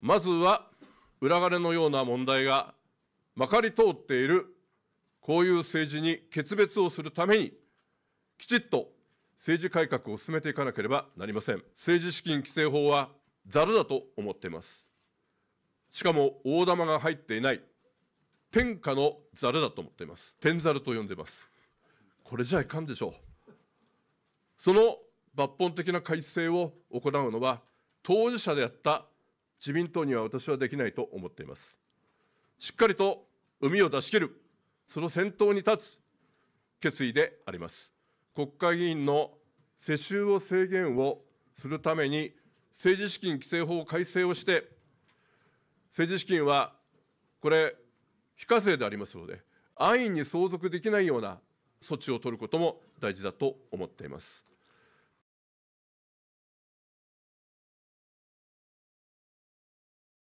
まずは裏金のような問題がまかり通っているこういう政治に決別をするためにきちっと政治改革を進めていかなければなりません政治資金規正法はざるだと思っていますしかも大玉が入っていない天下のざるだと思っています天ざると呼んでますこれじゃいかんでしょうその抜本的な改正を行うのは当事者であった自民党には私はできないと思っています。しっかりと海を出し切る、その先頭に立つ決意であります。国会議員の世襲を制限をするために、政治資金規正法改正をして、政治資金はこれ、非課税でありますので、安易に相続できないような措置を取ることも大事だと思っています。